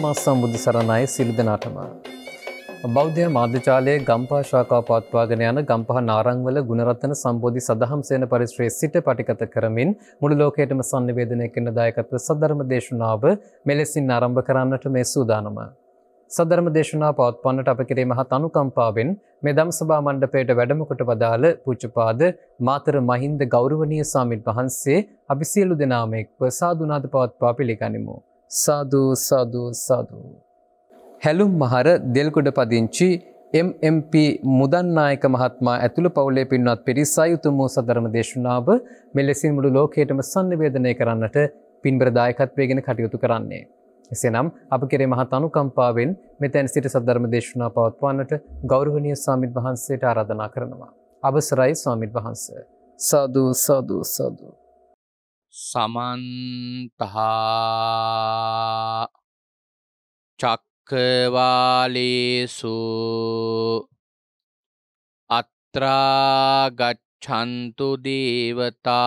සම්මා සම්බුදු සරණයි සිලි දෙනාටම. බෞද්ධය මාධ්‍යචාලයේ ගම්පා ශාකා පත්වාගෙන යන ගම්පහ නාරංවල ගුණරත්තන සම්බෝධි සදහම් සේන පරිශ්‍රයේ සිට පටිකත කරමින් මුළු ලෝකයටම සන්නිවේදනය කරන දායකත්ව සද්ධර්ම දේශනාව මෙලෙසින් ආරම්භ කරන්නට මේ සූදානම. සදර්ම දේශනා පවත්වන්නට අප කිරේ මහත් අනුකම්පාවෙන් මේ දම්සභා මණ්ඩපයට වැඩම කොට වදාළ පූජ්‍යපාද මාතර මහින්ද ගෞරවනීය සාමිත් වහන්සේ අපි සියලු දෙනාම එක්ව සාදුනාද පවත්වා පිළිගනිමු. සාදු සාදු සාදු. හැලුම් මහර දෙල්කුඩ පදිංචි MMP මුදන්නායක මහත්මා ඇතුළු පවුලේ පින්වත් පිරිස අයුතුම වූ සදරම දේශනාව මෙලෙසින් මුළු ලෝකයටම sannivedanaya කරන්නට පින්බර දායකත්වයේගෙන කටයුතු කරන්නේ. එසේනම් අප කෙරේ මහත් අනුකම්පාවෙන් මෙතැන් සිට සදරම දේශනාව පවත්වන්නට ගෞරවනීය ස්වාමින් වහන්සේට ආරාධනා කරනවා. අවසරයි ස්වාමින් වහන්සේ. සාදු සාදු සාදු සමන්තහා චක්කවාලේසු අත්‍රාගච්ඡන්තු දේවතා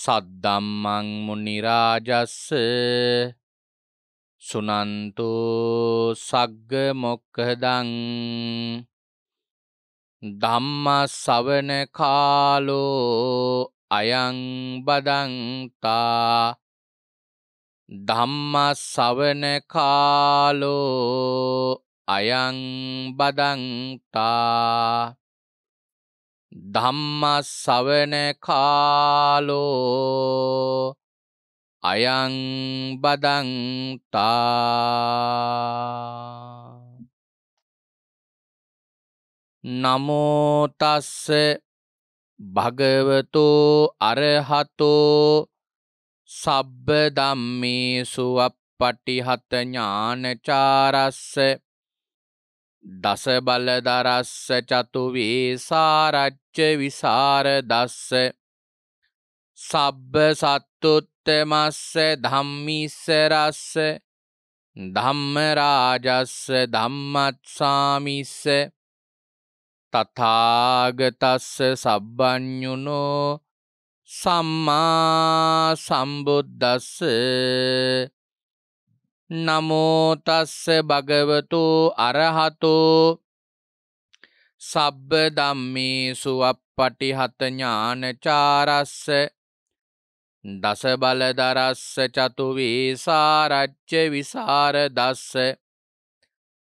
සද්දම්මං මුනිරාජස්ස සුනන්තු සග්ග මොක්කදං ධම්ම සවන කාලෝ අයං බදන්තා ධම්මස්සවන කාලෝ අයං බදන්තා ධම්මස්සවන කාලෝ අයං බදන්තා නමෝතස්ස භගවතෝ අරහතෝ සබ්බ ධම්මේසු අප්පටිහත ඥානචාරස්ස දස බලදරස්ස චතු වේසාරච්ච විසරදස්ස සබ්බ සත්තුත්තමස්ස ධම්මිස්සරස්ස ධම්මරාජස්ස ධම්මත්සාමිස්ස තථාගතස්ස සබ්බඤුනෝ සම්මා සම්බුද්දස්ස නමෝ තස්ස භගවතු අරහතෝ සබ්බ ධම්මේසු අප්පටිහත ඥානචාරස්ස දස බලදරස්ස චතු වේසාරච්ච විසරදස්ස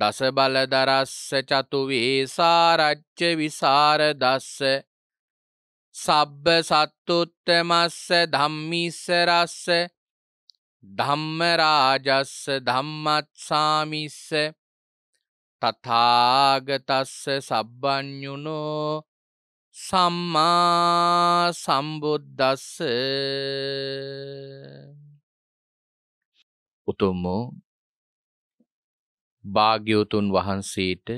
දසබලදරස්ස චතු වේසාරච්ච විසාරදස්ස සබ්බ සත්තුත්තමස්ස ධම්මිස්සරස්ස ධම්මරාජස්ස ධම්මත්සාමිස්ස තථාගතස්ස සබ්බඥුනෝ සම්මා සම්බුද්දස්ස උතුම් වූ භාග්‍යවතුන් වහන්සේට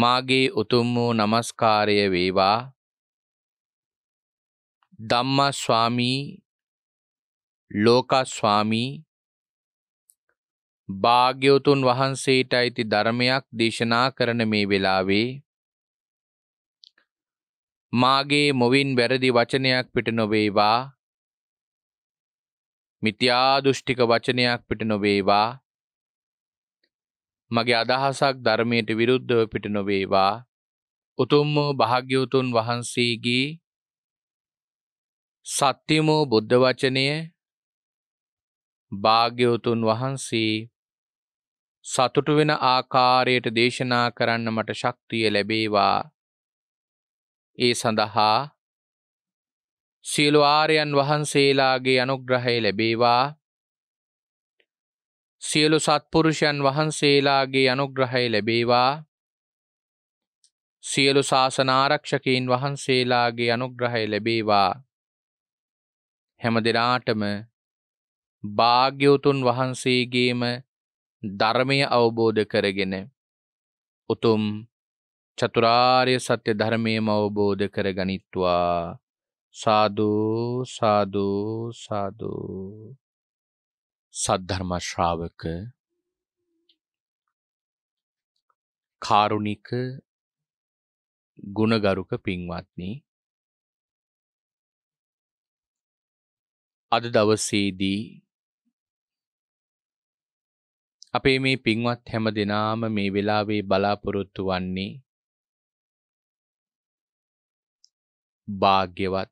මාගේ උතුම් වූ নমස්කාරය වේවා ධම්මා ස්වාමී ලෝකා ස්වාමී භාග්‍යවතුන් වහන්සේට අයිති ධර්මයක් දේශනා කරන මේ වෙලාවේ මාගේ මොවින් වැරදි වචනයක් පිට නොවේවා මිත්‍යා දෘෂ්ටික වචනයක් පිට නොවේවා මගේ අදහසක් ධර්මයට විරුද්ධව පිට නොවේවා උතුම් වූ භාග්‍යවතුන් වහන්සේගේ සත්‍යම වූ බුද්ධ වචනය භාග්‍යවතුන් වහන්සේ සතුටු වෙන ආකාරයට දේශනා කරන්න මට ශක්තිය ලැබේවා ඒ සඳහා සියලු ආර්යයන් වහන්සේලාගේ අනුග්‍රහය ලැබේවා සියලු සත්පුරුෂයන් වහන්සේලාගේ අනුග්‍රහය ලැබේවා සියලු ශාසනාරක්ෂකීන් වහන්සේලාගේ අනුග්‍රහය ලැබේවා හැම දෙනාටම භාග්‍යවතුන් වහන්සේගේම ධර්මය අවබෝධ කරගෙන උතුම් චතුරාර්ය සත්‍ය ධර්මයම අවබෝධ කරගනිත්වා සාදු සාදු සාදු සද්ධර්ම ශ්‍රාවක කාරුණික ගුණගරුක පින්වත්නි අද දවසේදී අපේ මේ පින්වත් හැම දෙනාම මේ වෙලාවේ බලාපොරොත්තු වන්නේ භාග්‍යවත්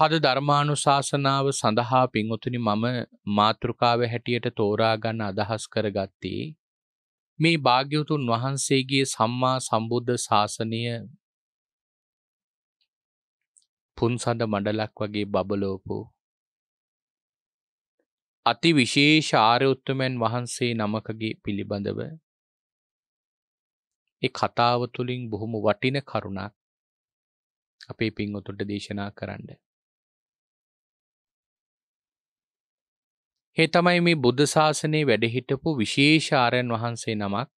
හද ධර්මාණු ශාසනාව සඳහා පිංවතුනි මම මාතෘකාව හැටියට තෝරාගන්න අදහස් කරගත්තේ මේ භාග්‍යවතුන් වහන්සේගේ සම්මා සම්බුද්ධ ශාසනය පුන්සඳ මඩලක් වගේ බබලෝපු අති විශේෂ ආරයුත්තුමැන් වහන්සේ නමකගේ පිළිබඳව ඒ කතාව තුළින් බොහොම වටින කරුණක් අපේ පින්වතුන්ට දේශනා කරන්න ඒ තමයි මේ බුද්ධ ශාසනයේ වැඩහිටපු විශේෂාරයන් වහන්සේ නමක්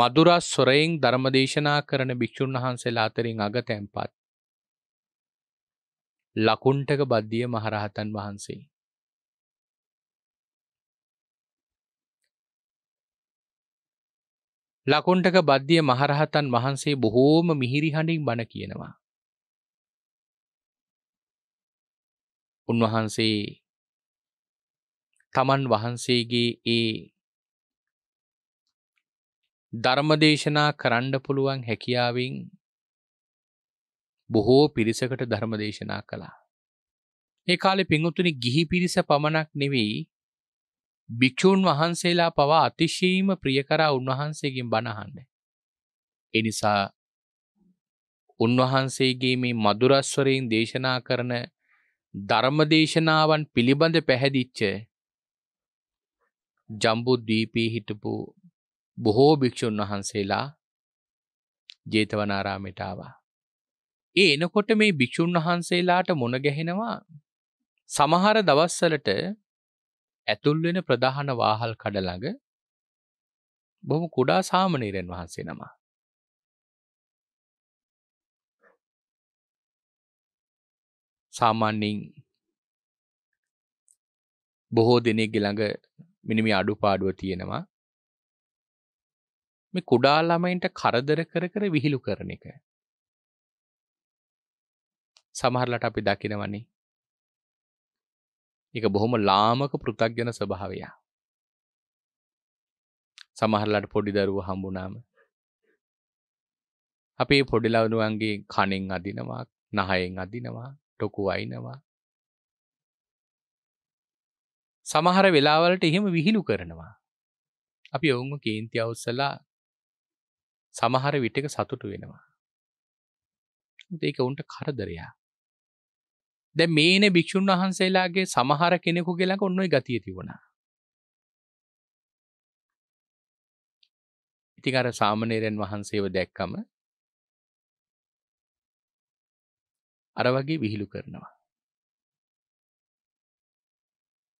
මදුරා ස්වරයෙන් ධර්මදේශනා කරන භික්‍ෂූන් වහන්සේලා අතරින් අගතැන්පත් ලකුණ්ටක බද්ධිය මහරහතන් වහන්සේ. ලකුණ්ටක බද්ධිය මහරහතන් වහන්සේ බොහෝම මිහිරිහඬින් බණ කියනවා. උන්වහන්සේ තමන් වහන්සේගේ ඒ ධර්මදේශනා කරන්න පුළුවන් හැකියාවෙන් බොහෝ පිරිසකට ධර්මදේශනා කළා. ඒ කාලේ පිංගුතුනි ගිහි පිරිස පමණක් නෙවෙයි භික්ෂූන් වහන්සේලා පවා අතිශීම ප්‍රියකරා උන්වහන්සේගෙන් බණහන්න. එනිසා උන්වහන්සේගේ මේ මදුරස්වරයෙන් දේශනා කරන ධර්මදේශනාවන් පිළිබඳ පැහැදිච්ච ජම්බුද්වීපී හිටපු බොහෝ භික්‍ෂූන් වහන්සේලා ජේතවනාරාමයට ආවා. ඒ එනකොට මේ භික්‍ෂූන් වහන්සේලාට මොන ගැහෙනවා සමහර දවස්සලට ඇතුල්වෙන ප්‍රධාන වාහල් කඩළඟ බොහොම කුඩා සාමනීරයන් වහන්සේ නමා. සාමාන්‍යයෙන් බොහෝ දෙනෙක්ගේ ළඟ මෙන්න මේ අඩුපාඩුව තියෙනවා මේ කුඩා ළමයින්ට කරදර කර කර විහිළු කරන එක සමහරලට අපි දකිනවනේ එක බොහොම ලාමක පෘතක්ජන ස්වභාවයා සමහරලට පොඩි දරුව හම්බුනාම අපේ පොඩි ලවනුවන්ගේ කණෙන් අදිනවා නහයෙන් අදිනවා ටොකු අයිනවා සමහර වෙලාවලට එහෙම විහිළු කරනවා අපි ඔවුන්ව කේන්ති අවස්සලා සමහර විටක සතුටු වෙනවා ඒක උන්ට කරදරයා දැ මේන භික්‍ෂූන් වහන්සේලාගේ සමහර කෙනෙකු ගෙලක ඔන්නොයි ගතිය තිබුණා ඉතිකර සාමනේරයන් වහන්සේව දැක්කම අර වගේ විහිළු කරනවා.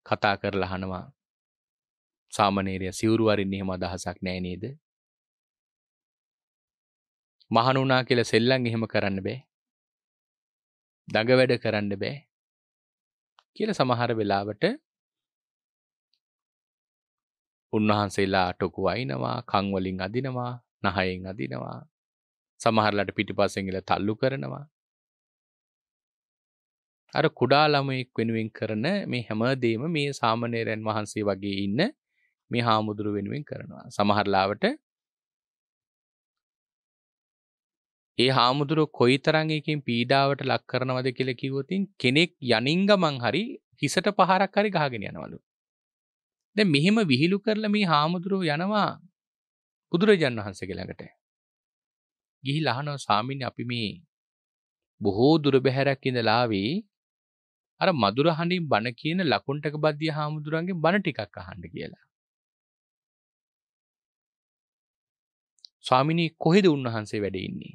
කතා කරලා අහනවා සාමණේරය සිවුරු වරින්න එහෙම අදහසක් නෑ නේද? මහණ වුණා කියලා සෙල්ලම් එහෙම කරන්න බෑ. දඟ වැඩ කරන්න බෑ. කියලා සමහර වෙලාවට උන්වහන්සේලා ටොකු අයිනවා කංවලින් අදිනවා නහයෙන් අදිනවා සමහරලට පිටිපස්සෙන් ඉල තල්ලු කරනවා අර කුඩා ළමයෙක් වෙනුවෙන් කරන මේ හැමදේම මේ සාමනේරයන් වහන්සේ වගේ ඉන්න මේ හාමුදුරු වෙනුවෙන් කරනවා සමහරලාවට ඒ හාමුදුරුව කොයි තරංගකින් පීඩාවට ලක් කරනවද කියල කිවතින් කෙනෙක් යනිංගමං හරි හිසට පහරක් හරි ගාගෙන යනවලු. දැ මෙහෙම විහිළු කරල මේ හාමුදුරුව යනවා බුදුරජන් වහන්ස කළඟට. ගිහි ලහනෝ සාමින් අපි මේ බොහෝ දුරබැහැරක් ඉඳලාවී අර මදුරහණින් බණ කියන ලකුණ්ඩක බද්දිය හාමුදුරන්ගේ බණ ටිකක් අහන්න කියලා. ස්වාමිනී කොහෙද උන්වහන්සේ වැඩ ඉන්නේ?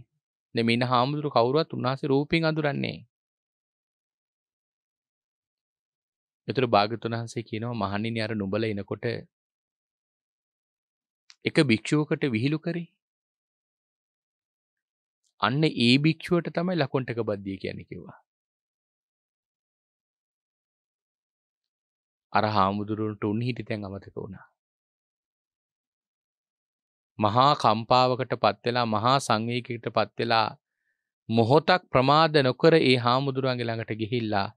මෙන්න හාමුදුරු කවුරුවත් උන්වහන්සේ රූපෙන් අඳුරන්නේ. එතකොට භාග්‍යතුන් වහන්සේ කියනවා මහණෙනි අර නුඹල එනකොට එක භික්ෂුවකට විහිළු කරේ අන්න ඒ භික්ෂුවට තමයි ලකුණ්ඩක බද්දිය කියන්නේ කිව්වා. අර හාමුදුරුවන්ට උන්හිටි තැන් අමතක වුණා. මහා කම්පාවකට පත්වෙලා මහා සංවේකයකට පත්වෙලා මොහොතක් ප්‍රමාද නොකර ඒ හාමුදුරුවන්ගේ ළඟට ගිහිල්ලා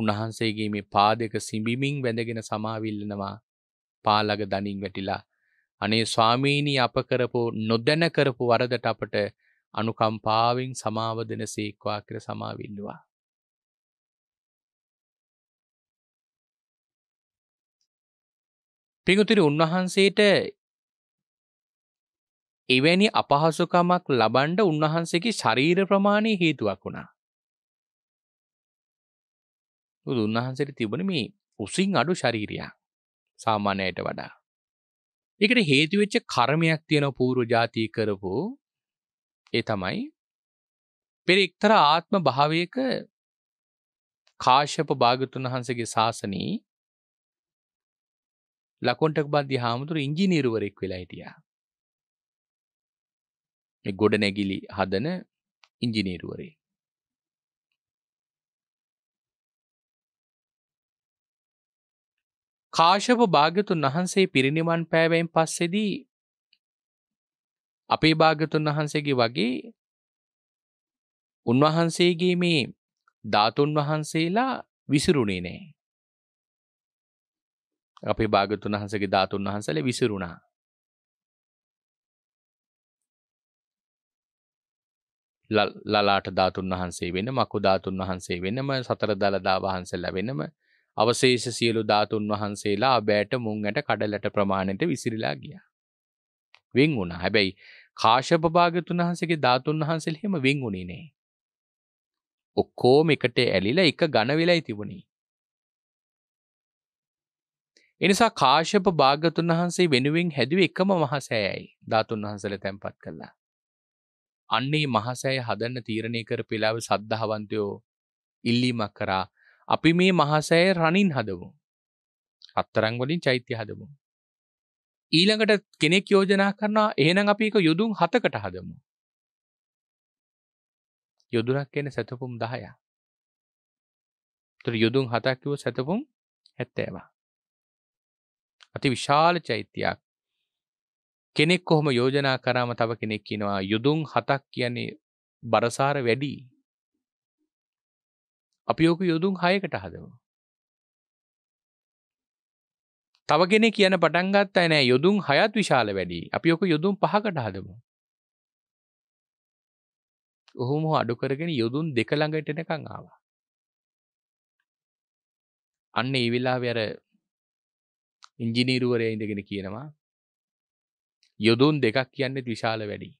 උන්වහන්සේගේ මේ පාදක සිඹිමින් වැඳගෙන සමාවිල්ලනවා පාලග දනින් වැටිලා අනේ ස්වාමීනී අප කරපු නොදැන කරපු වරදට අපට අනුකම්පාවෙන් සමාව දෙනසේක්වා කියලා සමාවිල්ලුවා පිඟුතුරි උන්වහන්සේට එවැනි අපහසුකමක් ලබන්ඩ උන්වහන්සේගේ ශරීර ප්‍රමාණය හේතුවක් වුණා. උන්වහන්සේට තිබුණ මේ උසින් අඩු ශරීරයක් සාමාන්‍යයට වඩා. ඒකට හේතු වෙච්ච කර්මයක් තියෙන පූර්ව જાති කරපු ඒ තමයි පෙර එක්තරා ආත්ම භාවයක කාශ්‍යප භාගතුන් වහන්සේගේ ශාසනයේ ලකොන්ටක් බද්ධ හාමුදුරු ඉංජිනීරුවරෙක් වෙලා හිටියා මේ ගොඩ නැගිලි හදන ඉංජිනීරුවරේ කාශප භාග්‍යතුන් වහන්සේ පිරිනිවන් පෑවයෙන් පස්සෙදී අපේ භාග්‍යතුන් වහන්සේගේ වගේ උන්වහන්සේගේ මේ ධාතුන් වහන්සේලා විසිරුණේ නෑ අපේ භාගතුන් වහන්සගේ ධාතුන් වහන්සල විසිරුණා ලලාට ධාතුන් වහන්සේ වෙන මකු ධාතුන් වහන්සේ වෙනම සතර දළදා වහන්සල්ලා වෙනම අවශේෂ සියලු ධාතුන් වහන්සේලා අබෑට මුං ඇට කඩලට ප්‍රමාණයට විසිරිලා ගියා වෙන් වුණා හැබැයි කාශප භාගතුන් වහන්සේගේ ධාතුන් වහන්සේලා එහෙම වෙන් වුණේ නෑ ඔක්කොම එකට ඇලිලා එක ඝන වෙලයි තිබුණේ එනිසා කාශප භාගතුන් වහන්සේ වෙනුවෙන් හැදුව එකම මහසෑයයි ධාතුන් වහන්සල තැන්පත් කළා. අන්නේ මහසෑය හදන්න තීරණය කර පෙලාව සද්ධහවන්තයෝ ඉල්ලීමක් කරා අපි මේ මහසෑය රණින් හදමු. අත්තරංවලින් චෛත්‍ය හදමු. ඊළඟට කෙනෙක් යෝජනා කරනවා එහෙනම් අපි එක යුදුන් හතකට හදමු. යොදුනක් එන සැතපුම් දහය. තුර යුදුන් හතක්කිව සැතපුම් හැත්තෑවා. අති විශාල චෛත්‍යයක් කෙනෙක් කොහොම යෝජනා කරාම තව කෙනෙක් කියනවා යුදුන් හතක් කියන්නේ බරසාර වැඩි අපි යෝක යුදුන් හයකට හදමු තව කෙනෙ කියන පටන්ගත් අය නෑ යොදුන් හයත් විශාල වැඩි අපි යොක යොදුන් පහකට හදමු ඔහුම අඩු කරගෙන යොදුන් දෙක ළඟටනකං ආවා අන්න ඒ වෙලා වැර ඉංජිනීරුවරය ඉඳගෙන කියනවා යොදුන් දෙකක් කියන්නේ විශාල වැඩි.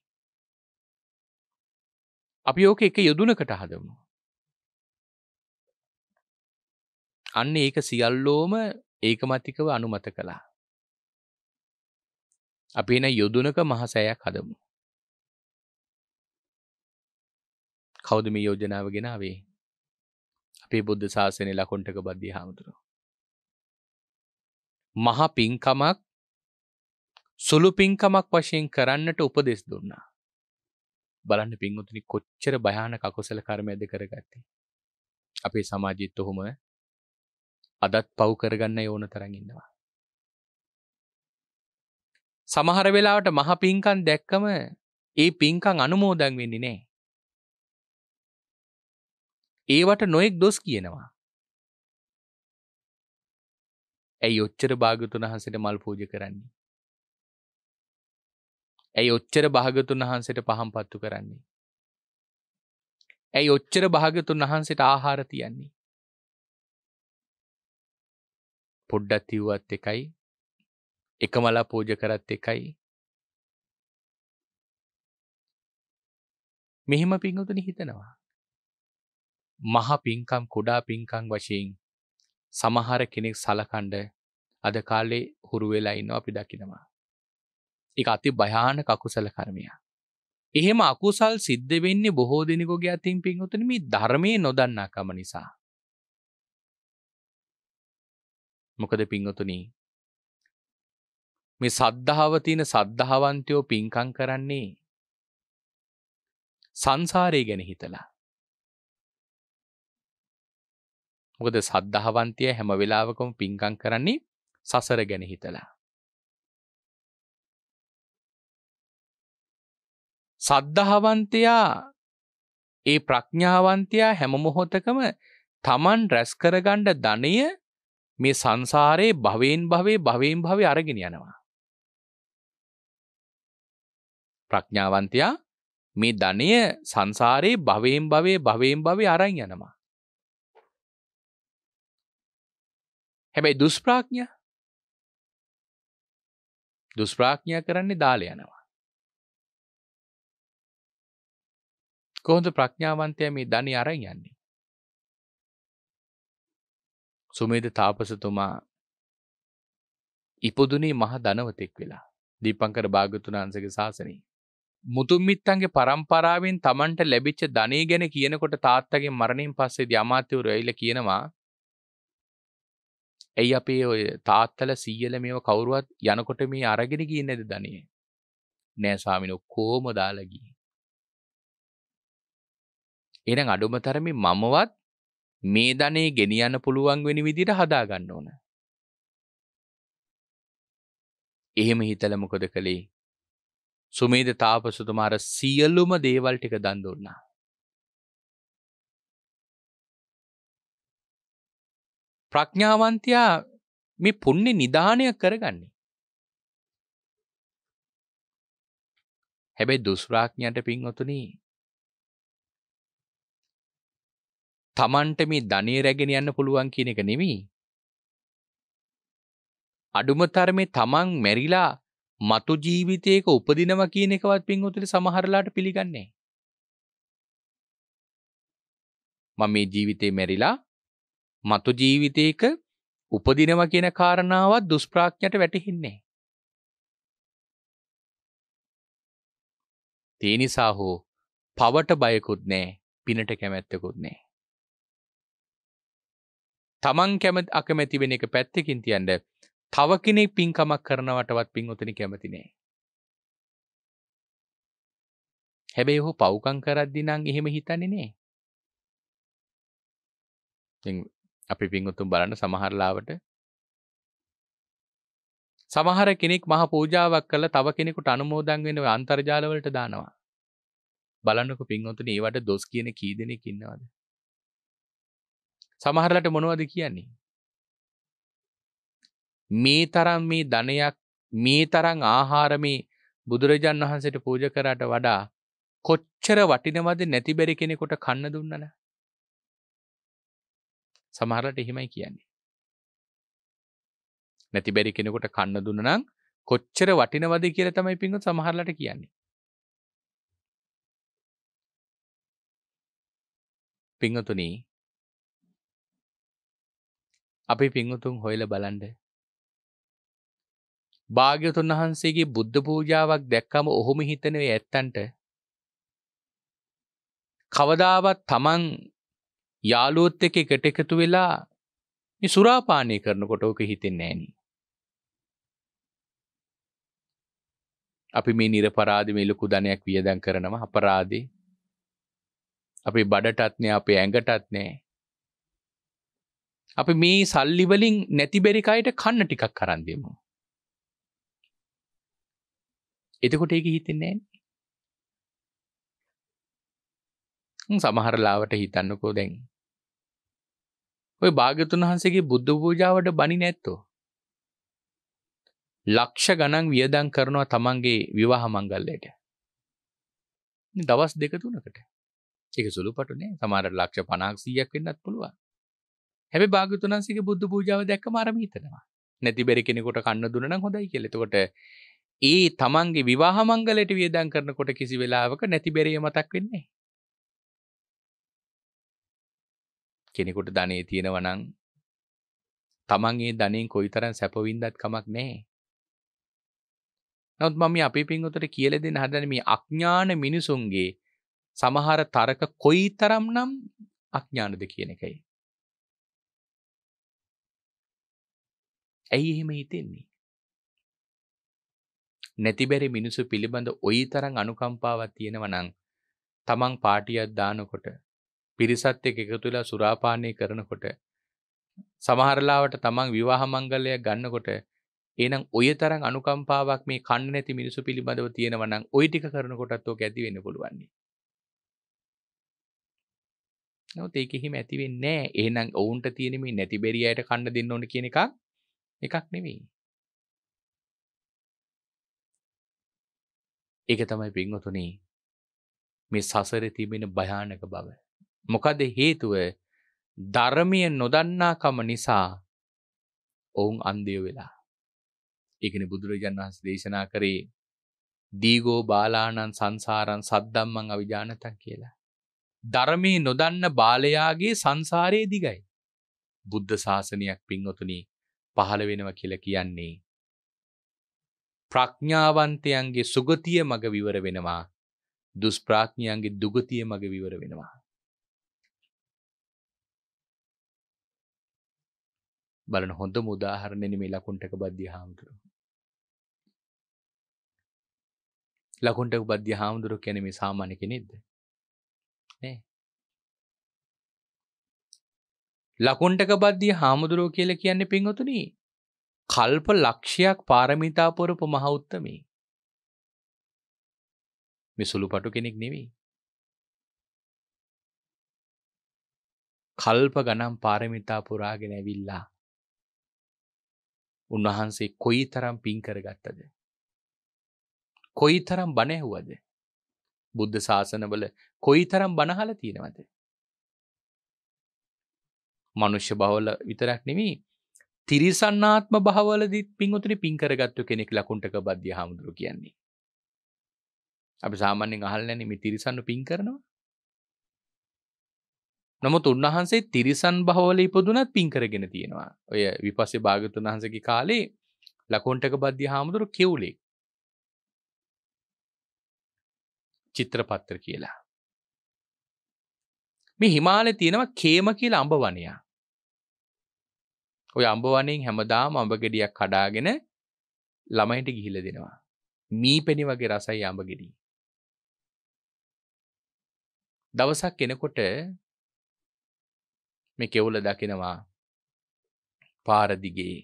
අපි ඕක එක යොදුනකට හදමු. අන්න ඒක සියල්ලෝම ඒකමතිකව අනුමත කළා. අපි එන යොදුනක මහසෑයක් හදමු. කෞද මේ යෝජනාව ගෙනාවේ අපේ බුද්ධ ශාසනය ලකොන්ටක බද්ධී හාමුදුරුවෝ මහා පින්කමක් සුළු පින්කමක් වශයෙන් කරන්නට උපදෙස් දුන්නා. බලන්න පින්වතුනි කොච්චර භයානක අකුසල කර්මයක්ද කරගත්තේ. අපේ සමාජෙත් ඔහොම අදත් පව් කරගන්න ඕන තරම් ඉන්නවා. සමහර වෙලාවට මහ පින්කම් දැක්කම ඒ පින්කම් අනුමෝදන් වෙන්නේ නැහැ. ඒවට නොයෙක් දොස් කියනවා. ඇයි ඔච්චර භාගතුන් වහන්සට මල් පූජ කරන්නේ. ඇයි ඔච්චර භාගතුන් වහන්සට පහම් පත්තු කරන්නේ. ඇයි ඔච්චර භාගතුන් වහන්සට ආහාර තියන්නේ. පොඩ්ඩත් තිව්වත් එකයි එකමලා පූජ කරත් එකයි මෙහෙම පින්වතුන හිතනවා මහ පින්කම් කොඩා පින්කං වශයෙන් සමහර කෙනෙක් සලකණ්ඩ අද කාලේ හුරු වෙලා ඉන්න අපි දකිනවා. එක අති භයාන කකුසල කරමය. එහෙම අකුසල් සිද්ධ වෙන්නේ බොහෝ දෙනෙකුගේ අතින් පින්වතුනි මේ ධර්මයේ නොදන්නාකම නිසා. මොකද පින්වතුනි මේ සද්ධාව තියෙන සද්ධාවන්තයෝ පින්කම් කරන්නේ සංසාරය ගැන හිතලා මොකද සද්ධහවන්තය හැම වෙලාවකම පින්කං කරන්නේ සසර ගැන හිතලා. සද්ධහවන්තයා ඒ ප්‍රඥාවන්තයා හැම මොහොතකම තමන් රැස් කරගණ්ඩ ධනය මේ සංසාරයේ භවයෙන් භවේ භවයෙන් භවේ අරගෙන යනවා. ප්‍රඥාවන්තයා මේ ධනය සංසාරයේ භවයෙන් භවේ භවයෙන් භවේ අරන් යනවා. හැබැයි දුස්ප්‍රාඥ දුස්ප්‍රාඥා කරන්නේ දාල යනවා. කොහොඳ ප්‍රඥාවන්තය මේ ධනි අරයි යන්නේ. සුමේද තාපසතුමා ඉපදුනේ මහ ධනවතෙක් වෙලා දීපංකර භාගතුනාන්සගේ ශාසනී. මුතුම්මිත්තන්ගේ පරම්පරාවෙන් තමන්ට ලැබිච්ච ධනය ගැන කියනකොට තාත්තගේ මරණින් පස්සේ අමාත්‍යවරු ඇයිල කියනවා ඇයි අපේ ඔය තාත්තල සීයල මේව කවුරුවත් යනකොට මේ අරගෙන ගියේ නැද ධනිය නෑ ස්වාමීනි ඔක්කොම දාලා ගියේ එහෙනම් අඩුම තරමේ මමවත් මේ ධනේ ගෙනියන්න පුළුවන් වෙන විදිහට හදා ගන්න ඕන එහෙම හිතලා මොකද කළේ සුමේද තාපසතුමා අර සියලුම දේවල් ටික දන් දුන්නා ප්‍රඥාවන්තයා මේ පුණ්‍ය නිදාණය කරගන්නේ. හැබැයි දුස්රාඥයන්ට පින්වතුනි තමන්ට මේ ධනෙ රැගෙන යන්න පුළුවන් කියන එක නෙමෙයි. අඩුම තරමේ තමන් මැරිලා මතු ජීවිතයක උපදිනවා කියන එකවත් පින්වතුනි සමහරලාට පිළිගන්නේ නැහැ. මම මේ ජීවිතේ මැරිලා මතු ජීවිතයක උපදිනවා කියන කාරණාවත් දුෂ්ප්‍රාඥයට වැටහින්නේ. ඒ නිසා හෝ පවට බයකුත් නෑ පිනට කැමැත්තකුත් නෑ. තමන් කැමති අකමැති වෙන එක පැත්තකින් තියන්ඩ තව කෙනෙක් පින්කමක් කරනවටවත් පින් උතනි කැමති නෑ. හැබැයි ඔහු පව්කම් කරද්දි නම් එහෙම හිතන්නේ නෑ. අපි පිංගුතුම් බලන්න සමහරලාවට සමහර කෙනෙක් මහ පූජාවක් කළ තව කෙනෙකුට අනුමෝදන් වෙන අන්තර්ජාලවලට දානවා බලන්නක පින්වතුන ඒවට දොස් කියන කී දෙනෙක් ඉන්නවද සමහරලට මොනවද කියන්නේ මේ තරම් මේ ධනයක් මේ තරං ආහාර මේ බුදුරජාන් වහන්සට පූජ කරට වඩා කොච්චර වටිනවද නැතිබැරි කෙනෙකොට කන්න දුන්නන සමහරලට එහෙමයි කියන්නේ. නැති බැරි කෙනෙකුට කන්න දුන්න නම් කොච්චර වටිනවද කියලා තමයි පින්වත් සමහරලට කියන්නේ. පිංහතුනි අපි පිංහතුන් හොයල බලන්ඩ භාග්‍යතුන් වහන්සේගේ බුද්ධ පූජාවක් දැක්කම ඔහොම හිතනවේ ඇත්තන්ට කවදාවත් තමන් යාළුවොත් එක එකට එකතු වෙලා මේ සුරාපානය කරනකොට ඕක හිතෙන්නේ නෑනේ. අපි මේ නිර්පරාධ මේ ලොකු ධනයක් වියදම් කරනවා අපරාධේ. අපේ බඩටත් නෑ අපේ ඇඟටත් නෑ. අපි මේ සල්ලි වලින් නැතිබෙරිකයට කන්න ටිකක් කරන් දෙමු. එතකොට ඒක හිතෙන්නේ නෑනේ. සමහරලාවට හිතන්නකෝ දැන් ඔය භාගතුන් වහන්සේගේ බුද්ධ පූජාවට බණි නැත්තෝ. ලක්ෂ ගණන් වියදම් කරනවා තමන්ගේ විවාහ මංගල්‍යයට. දවස් දෙක තුනකට. ඒක සුළුපටු නේ. සමහරට ලක්ෂ 50ක් 100ක් වෙන්නත් පුළුවන්. හැබැයි භාගතුන් වහන්සේගේ බුද්ධ පූජාව දැක්කම අරම හිතනවා. නැති බැරි කෙනෙකුට කන්න දුන්න නම් හොඳයි කියලා. එතකොට ඒ තමන්ගේ විවාහ මංගලයට වියදම් කරනකොට කිසි වෙලාවක නැති බැරිය මතක් වෙන්නේ කෙනෙකුට ධනේ තියෙනවා නම් තමන් ඒ ධනෙන් කොයිතරම් සැප වින්දත් කමක් නැහැ. නමුත් මම මේ අපේ පින්වතට කියලා දෙන්න හදන මේ අඥාන මිනිසුන්ගේ සමහර තරක කොයිතරම්නම් අඥානද කියන එකයි. ඇයි එහෙම හිතෙන්නේ? නැතිබැරි මිනිසු පිළිබඳ ඔයි තරම් අනුකම්පාවක් තියෙනවා නම් තමන් පාටියක් දානකොට පිරිසත් එක්ක එකතු වෙලා සුරාපානය කරනකොට සමහරලාවට තමන් විවාහ මංගල්‍යයක් ගන්නකොට එහෙනම් ඔය තරම් අනුකම්පාවක් මේ කන්න නැති මිනිසු පිළිබඳව තියෙනවා නම් ওই ටික කරනකොටත් ඔක ඇති වෙන්න පුළුවන්. නමුත් ඒක හිම ඇති වෙන්නේ නැහැ. එහෙනම් ඔවුන්ට තියෙන මේ නැති බෙරියයට කන්න දෙන්න ඕන කියන එක එකක් නෙවෙයි. ඒක තමයි පින්වතුනි මේ සසරේ තිබෙන භයානක බව. මොකද හේතුව ධර්මය නොදන්නාකම නිසා ඔවුන් අන්දය වෙලා. ඒකන බුදුරජාණන් වහන්සේ දේශනා කරේ දීගෝ බාලාණන් සංසාරන් සද්දම්මං අවිජානතන් කියලා. ධර්මයේ නොදන්න බාලයාගේ සංසාරයේ දිගයි. බුද්ධ ශාසනයක් පින්වතුනි පහළ වෙනවා කියලා කියන්නේ ප්‍රඥාවන්තයන්ගේ සුගතිය මග විවර වෙනවා දුෂ්ප්‍රඥයන්ගේ දුගතිය මග විවර වෙනවා බලන හොඳ මුදාහරණෙන මේ ලකුන්ටක බද්ධ හාමුදුර ලකුන්ටක බද්ධ හාමුදුරු කැනීම සාමානය කෙනෙක්ද නෑ ලකුන්ටක බද්ධ හාමුදුරුව කියල කියන්නේ පින්වතුන කල්ප ලක්ෂයක් පාරමිතාපොරපු මහෞත්තමී මිසුළු පටු කෙනෙක් නෙවී කල්ප ගනම් පාරමිතා පුරාගෙන ඇවිල්ලා උන්වහන්සේ කොයි තරම් පින් කරගත්තද. කොයි තරම් බණැහුවද බුද්ධ ශාසනවල කොයි තරම් බණහල තියෙනවද. මනුෂ්‍ය බහවල විතරක් නෙමී තිරිසන්නාත්ම භහවලදත් පින්වතුනි පින්කරගත්තු කෙනෙක් ලකුන්ටක බද්ධ හාමුදුරු කියන්නේ. අපි සාමාන්‍යෙන් අහල් නැන මි තිරිසන්නු පින් කරනවා නමුත් උන්වහන්සේ තිරිසන් භවල ඉපදුනත් පින් කරගෙන තියෙනවා ඔය විපස්සේ භාගතුන් වහන්සේගේ කාලේ ලකුණ්ටක බද්ධ හාමුදුරු කිව්ලේ චිත්‍රපත්‍ර කියලා මේ හිමාලේ තියෙනවා කේම කියලා අඹ වනයා ඔය අඹ වනයෙන් හැමදාම අඹ ගෙඩියක් කඩාගෙන ළමයින්ට ගිහිල්ලා දෙනවා මීපෙනි වගේ රසයි අඹ ගෙඩිය දවසක් එනකොට මේ කෙවුල දකිනවා පාරදිගේ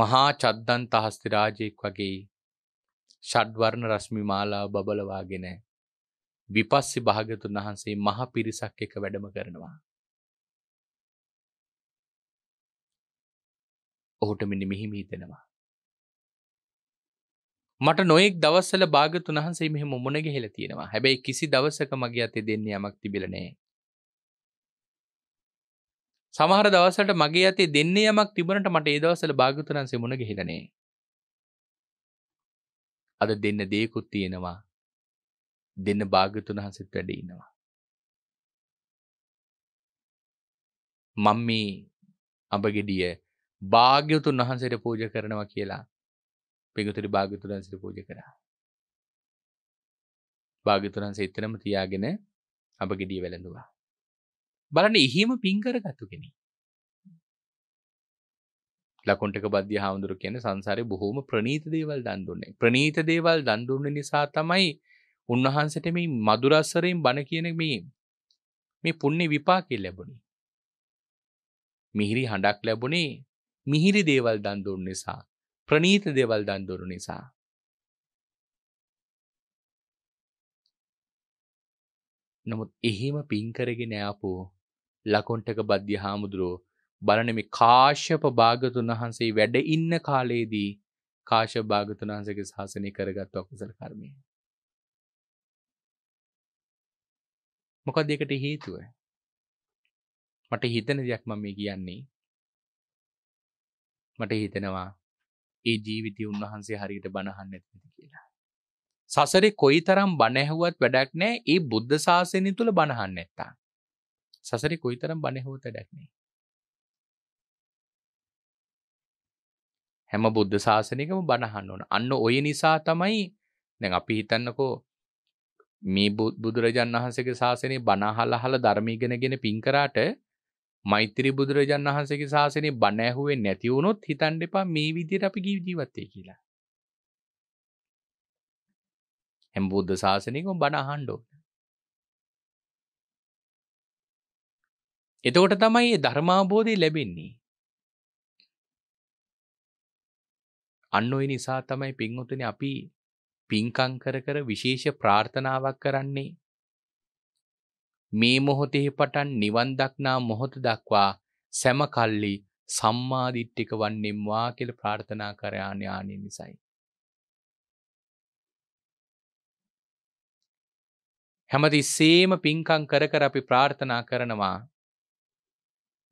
මහා චද්දන් තහස්තිරාජයෙක් වගේ ෂඩ්වර්ණ රශ්මි මාලාව බබලවාගෙන විපස්සි භාගතුන් වහන්සේ මහ පිරිසක් එක වැඩම කරනවා. ඔහුට මෙන්න මෙහිම හිතෙනවා. මට නොයෙක් දවස්සල භාගතුන් වහන්සේ මෙහෙම මුණ ගිහලා තියෙනවා. හැබැයි කිසි දවසක මගේ අතේ දෙන්නේ යමක් තිබිලා නැහැ. සමහර දවසට මගේ ඇති දෙන්නේ යමක් තිබුණට මට ඒ දවසල භාගතුනන්සේ මුණ ගහිලනේ අද දෙන්න දේකුත් තියෙනවා දෙන්න භාගතුන් වහන්සෙත් වැඩ ඉන්නවා මම මේ අඹගෙඩිය භාග්‍යවතුන් වහන්සේට පූජ කරනවා කියලා පිඟුතුනි භාග්‍යවතුන් වහන්සේට පූජ කරා භාග්‍යවතුන් වහන්සේ එතරම් තියාගෙන අඹගෙඩිය වැළඳුවා බලන්න එහෙම පින්කර ගත්තු කෙනෙ ලකුන්ටක බද්ධ හාමුදුර කියන සංසාරය බොහෝම ප්‍රනීත දේවල් දන්දුන්නේ ප්‍රනීත දේවල් දන්දුන්න නිසා තමයි උන්වහන්සට මේ මදුරස්සරයෙන් බණ කියන මේ මේ පුන්නේ විපාකෙ ලැබුණේ මිහිරි හඬක් ලැබුණේ මිහිරි දේවල් දන්දුන් නිසා ප්‍රනීත දේවල් දන්දුරු නිසා නමුත් එහෙම පින්කරගෙන ආපු ලකොන්ටක බද්ධ හාමුදුරුවෝ බලනම කාශ්‍යප භාගතුන් වහන්සේ වැඩ ඉන්න කාලයේදී කාශ භාගතුන් වහන්සගේ ශාසනය කරගත්තු අකුසල කර්මය. මොකක් දෙකට හේතුව මට හිතන දෙයක් මම මේ කියන්නේ මට හිතෙනවා ඒ ජීවිතය උන්වහන්සේ හරියට බණහන්න ඇතිති කියලා. සසරේ කොයි තරම් බණැහුවත් වැඩක් නෑ ඒ බුද්ධ ශාසනය තුළ බණහන්න ඇත්තා. සසරි කොයිතරම් බණහෝත ඩැක්නේ හැම බුද්ධ ශාසනයකම බණහන්න ඕන අන්න ඔය නිසා තමයි දැන් අපි හිතන්නකෝ මේ බුදුරජාණන් වහන්සේගේ ශාසනය බණහලහල ධර්මීගෙනගෙන පින්කරාට මෛත්‍රී බුදුරජාණන් වහන්සේගේ ශාසනය බණ ඇහුවේ නැති වුණොත් හිතන්න එපා මේ විදිහට අපි ජීව ජීවත් වෙයි කියලා. හැම බුද්ධ ශාසනයකම බණ අහන්න ඕන. එතකොට තමයි ඒ ධර්මාබෝධය ලැබෙන්නේ. අන්න ඔය නිසා තමයි පින්වතුනි අපි පින්කම් කර කර විශේෂ ප්‍රාර්ථනාවක් කරන්නේ. මේ මොහොතේ පටන් නිවන් දක්නා මොහොත දක්වා සෑම කල්ලි සම්මාදිට්ඨික වන්නේම්වා කියලා ප්‍රාර්ථනා කර ආඥානින් නිසායි. හැමතිස්සේම පින්කම් කර කර අපි ප්‍රාර්ථනා කරනවා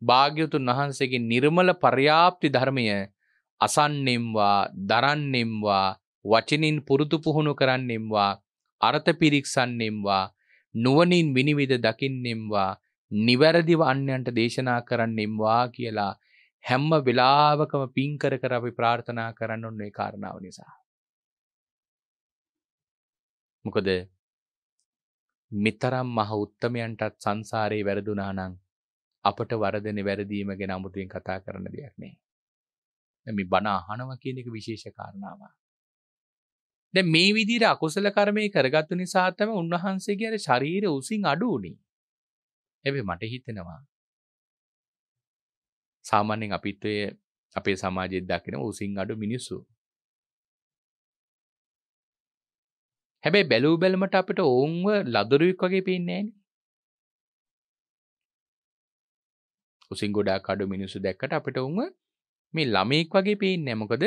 භාග්‍යවතුන් වහන්සේගේ නිර්මල පර්‍යාප්ති ධර්මය අසන්නෙම්වා දරන්නෙම්වා වචනින් පුරුදු පුහුණු කරන්නෙම්වා අර්ථ පිරික්සන්නෙම්වා නුවණින් විනිවිද දකින්නෙම්වා නිවැරදිව අන්‍යයන්ට දේශනා කරන්නෙම්වා කියලා හැම වෙලාවකම පින් කර කර අපි ප්‍රාර්ථනා කරන්න ඕනේ කාරණාව නිසා. මොකද මෙතරම් මහ උත්තමයන්ටත් සංසාරේ වැරදුනා නම් අපට වරදන වැරදීම ගෙන අමුතුවෙන් කතා කරන දෙයක් නේ. මේ බණ අහනව කියන එක විශේෂ කාරණාව. දැන් මේ විදිහට අකුසල කර්මය කරගත්තු නිසා තමයි උන්වහන්සේගේ අර ශරීරය උසින් අඩු වුණේ. හැබැයි මට හිතෙනවා සාමාන්‍යයෙන් අපිත් ඔය අපේ සමාජයේ දකින උසින් අඩු මිනිස්සු. හැබැයි බැලූ බැලමට අපිට ඔවුන්ව ලදරුවෙක් වගේ පේන්නේ නැහැ. උසින් ගොඩා කඩු මිනිසු දැක්කට අපිට උම මේ ළමයෙක් වගේ පේෙන් නැමකද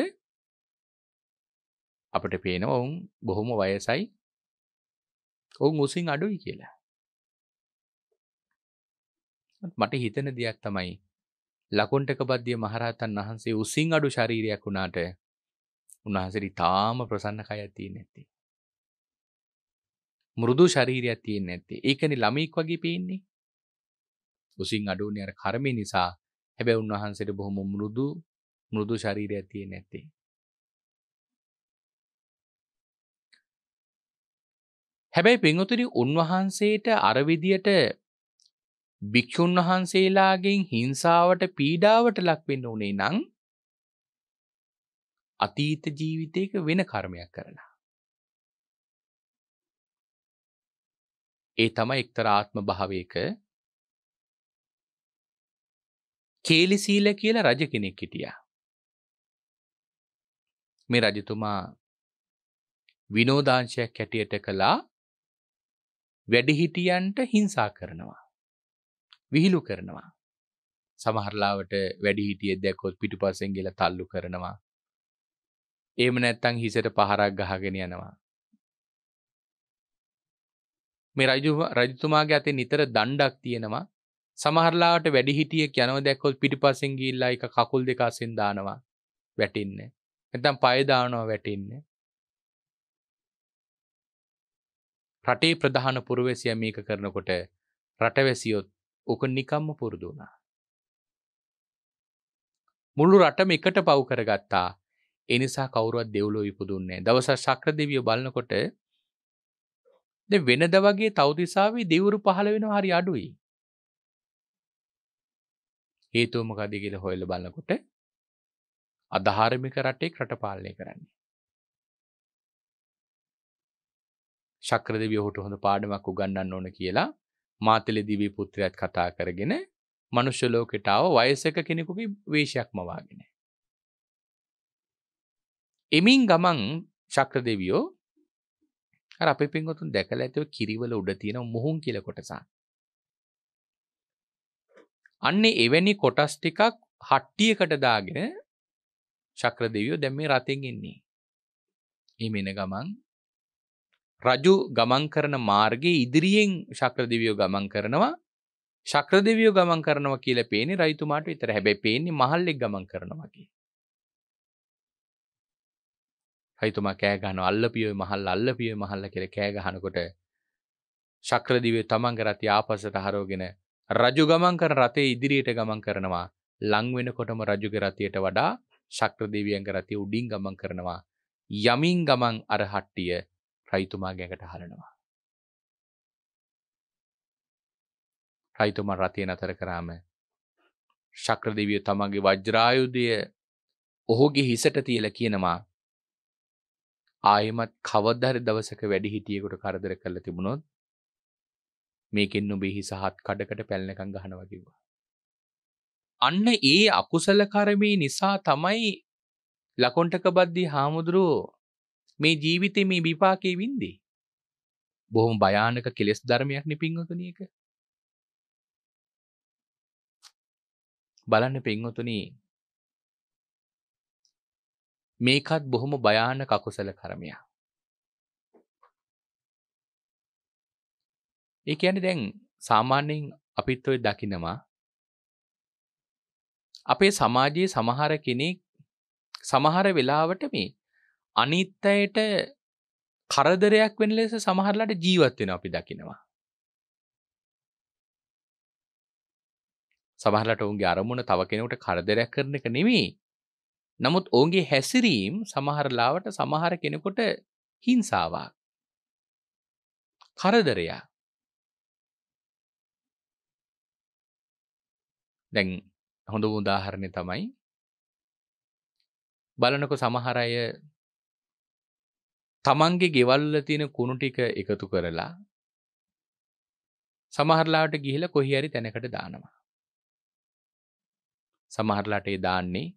අපට පේනව ඔවුන් බොහොම වයසයි ඔවුන් උසින් අඩුයි කියලා මට හිතන දෙයක් තමයි ලකුන්ටක බද්ධිය මහරහතන් වහන්සේ උසින් අඩු ශරීරයක් වුණාට උන්වහන්සේරි තාම ප්‍රසන්න කයක් තියෙන්නේ නැති. මෘදු ශරීරයක් තියෙන්නේ නැති. ඒකනේ ළමෙක් වගේ පේන්නේ. උසින් අඩුවනේ අර කර්මය නිසා හැබැයි උන්වහන්සේට බොහොම මෘදු මෘදු ශරීරයක් තියෙන ඇත්තේ. හැබැයි පින්වතුනි උන්වහන්සේට අර විදියට භික්ෂුන් වහන්සේලාගෙන් හිංසාවට පීඩාවට ලක් වෙන්න උනේ නම් අතීත ජීවිතයක වෙන කර්මයක් කරලා. ඒ තමයි එක්තරා ආත්ම භාවයක කේලිසීල කියලා රජ කෙනෙක් හිටියා. මේ රජතුමා විනෝදාංශයක් හැටියට කළා වැඩිහිටියන්ට හිංසා කරනවා. විහිළු කරනවා. සමහරලාවට වැඩිහිටියෙක් දැක්කොත් පිටුපසෙන් ගිහලා තල්ලු කරනවා. එහෙම නැත්නම් හිසට පහරක් ගහගෙන යනවා. මේ රජු රජතුමාගේ අතේ නිතර දණ්ඩක් තියෙනවා. සමහරලාට වැඩිහිටියෙක් යනව දැක්කොත් පිටිපස්සෙන් ගිහිල්ලා එක කකුල් දෙක අසින් දානවා වැටින්නේ. නැත්නම් පය දානවා වැටින්නේ. රටේ ප්‍රධාන පුරවැසිය මේක කරනකොට රටවැසියොත් ඕක නිකම්ම පුරුදු වුණා. මුළු රටම එකට පව් කරගත්තා. ඒ නිසා කවුරුවත් දෙව්ලොව ඉපදුන්නේ නැහැ. දවසක් ශක්‍රදේවිය බලනකොට දැන් වෙනද වගේ තවතිසාවේ දෙවිවරු පහළ වෙනවා හරි අඩුයි. හේතුවමකද කියල හොයල බලකොට අධාරමික රටේ රටපාලනය කරන්නේ. ශක්‍රදව ඔහුට හොඳ පාඩමක් උගන්නන්න ඕන කියලා මාතලෙ දිවී පුත්‍රයත් කතා කරගෙන මනුෂ්‍යලෝකෙටාව වයසක කෙනෙකුගේ වේශයක් මවාගෙන. එමින් ගමන් චක්‍ර දෙවියෝ අප පින්ගොතුන් දැකල ඇතව කිරිවල උඩ තියෙන මුහුන් කියල කොටසා අන්නේ එවැනි කොටස් ටිකක් හට්ටියකට දාගෙන චක්‍ර දෙවියෝ දැන් මේ රතෙන් එන්නේ. මේ මෙන ගමන් රජු ගමන් කරන මාර්ගයේ ඉදිරියෙන් චක්‍ර දෙවියෝ ගමන් කරනවා. චක්‍ර දෙවියෝ ගමන් කරනවා කියලා පේන්නේ රයිතුමාට විතර. හැබැයි පේන්නේ මහල්ලෙක් ගමන් කරනවා කියලා. රයිතුමා කෑ ගහනවා අල්ලපියෝ මහල්ල අල්ලපියෝ මහල්ල කියලා කෑ ගහනකොට චක්‍රදිවය තමන්ගේ රති ආපස්සට හරවගෙන රජු ගමන් කර රතේ ඉදිරියට ගමන් කරනවා ලංවෙනකොටම රජුගේ රතියට වඩා ශක්‍ර දෙවියන්ගේ රතිය උඩින් ගමන් කරනවා යමින් ගමන් අර හට්ටිය රයිතුමා ගැඟට හරනවා. රයිතුමා රතිය නතර කරාම ශක්‍රදේවිය තමන්ගේ වජ්‍රායුධය ඔහුගේ හිසට තියලා කියනවා ආයෙමත් කවදාද දවසක වැඩි හිටියෙකුට කරදර කළ තිබුණොත් මේකෙන් ඔබේ හිසහත් කඩකට පැල්නකං ගහනවා කිව්වා. අන්න ඒ අකුසල කර්මී නිසා තමයි ලකොණ්ඩක බද්දී හාමුදුරුවෝ මේ ජීවිතේ මේ විපාකේ වින්දේ. බොහොම භයානක කෙලෙස් ධර්මයක් නිපින්වතුනි එක. බලන්න පින්වතුනි මේකත් බොහොම භයානක අකුසල කර්මයක්. ඒ කියන්නේ දැන් සාමාන්‍යයෙන් අපිත් ඔය දකිනවා අපේ සමාජයේ සමහර කෙනෙක් සමහර වෙලාවට මේ අනිත් අයට කරදරයක් වෙන ලෙස සමහරලාට ජීවත් වෙනවා අපි දකිනවා. සමහරලාට ඔවුන්ගේ අරමුණ තව කෙනෙකුට කරදරයක් කරන එක නෙමෙයි. නමුත් ඔවුන්ගේ හැසිරීම් සමහරලාවට සමහර කෙනෙකුට හිංසාවක්. කරදරයක්. දැන් හොඳ උදාහරණය තමයි බලනකො සමහර අය තමන්ගේ ගෙවල්ල තියෙන කුණු ටික එකතු කරලා සමහරලාට ගිහිලා කොහි හරි තැනකට දානවා. සමහරලාට ඒ දාන්නේ